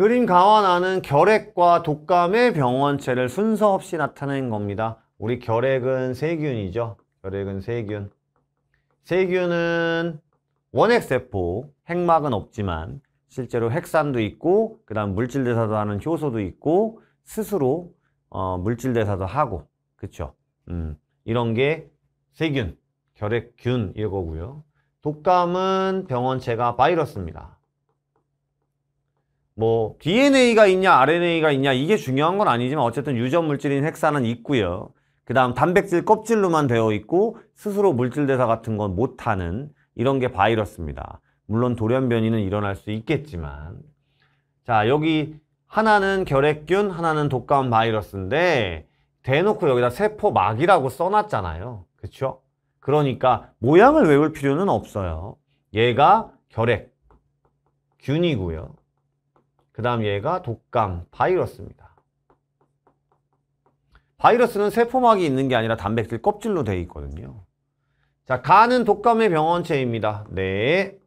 그림 가와 나는 결핵과 독감의 병원체를 순서 없이 나타낸 겁니다. 우리 결핵은 세균이죠. 결핵은 세균. 세균은 원핵세포, 핵막은 없지만 실제로 핵산도 있고 그 다음 물질대사도 하는 효소도 있고 스스로 어, 물질대사도 하고 그쵸? 음, 이런 게 세균, 결핵균 이거고요. 독감은 병원체가 바이러스입니다. 뭐 DNA가 있냐 RNA가 있냐 이게 중요한 건 아니지만 어쨌든 유전 물질인 핵산은 있고요. 그 다음 단백질 껍질로만 되어 있고 스스로 물질 대사 같은 건 못하는 이런 게 바이러스입니다. 물론 돌연변이는 일어날 수 있겠지만 자 여기 하나는 결핵균 하나는 독감 바이러스인데 대놓고 여기다 세포막이라고 써놨잖아요. 그렇죠? 그러니까 모양을 외울 필요는 없어요. 얘가 결핵 균이고요. 그 다음 얘가 독감, 바이러스입니다. 바이러스는 세포막이 있는 게 아니라 단백질 껍질로 되어 있거든요. 자, 간은 독감의 병원체입니다. 네.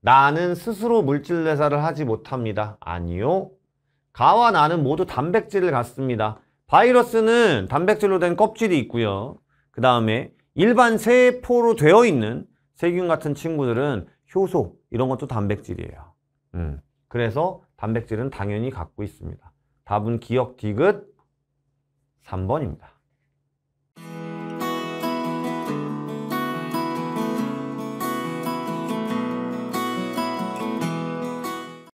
나는 스스로 물질 내사를 하지 못합니다. 아니요. 가와 나는 모두 단백질을 갖습니다. 바이러스는 단백질로 된 껍질이 있고요. 그 다음에 일반 세포로 되어 있는 세균 같은 친구들은 효소 이런 것도 단백질이에요. 음. 그래서 단백질은 당연히 갖고 있습니다. 답은 기억 디귿 3번입니다.